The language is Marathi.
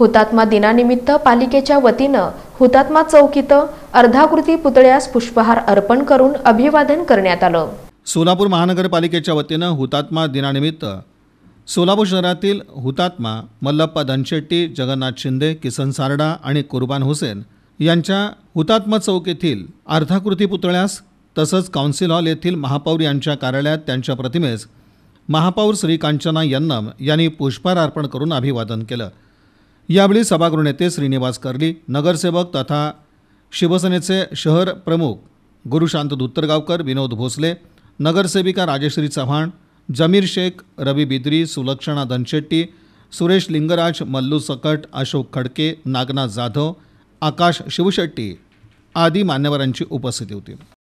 हुतात्मा दिनानिमित्त पालिकेच्या वतीनं हुतात्मा चौकीत अर्धाकृती पुतळ्यास पुष्पहार अर्पण करून अभिवादन करण्यात आलं सोलापूर महानगरपालिकेच्या वतीनं हुतात्मा दिनानिमित्त सोलापूर शहरातील हुतात्मा मल्लप्पा धनशेट्टी जगन्नाथ शिंदे किसन सारडा आणि कुर्बान हुसेन यांच्या हुतात्मा चौक येथील अर्धाकृती पुतळ्यास तसंच काउन्सिल हॉल येथील महापौर यांच्या कार्यालयात त्यांच्या प्रतिमेस महापौर श्री कांचना यन्नम यांनी पुष्पहार अर्पण करून अभिवादन केलं यावेळी सभागृह नेते श्रीनिवास कर्ली नगरसेवक तथा शिवसेनेचे शहर प्रमुख गुरुशांत धुत्तरगावकर विनोद भोसले नगरसेविका राजेश्री चव्हाण जमीर शेख रवी बिद्री सुलक्षणा धनशेट्टी सुरेश लिंगराज मल्लू सकट अशोक खडके नागनाथ जाधव आकाश शिवशेट्टी आदी मान्यवरांची उपस्थिती होती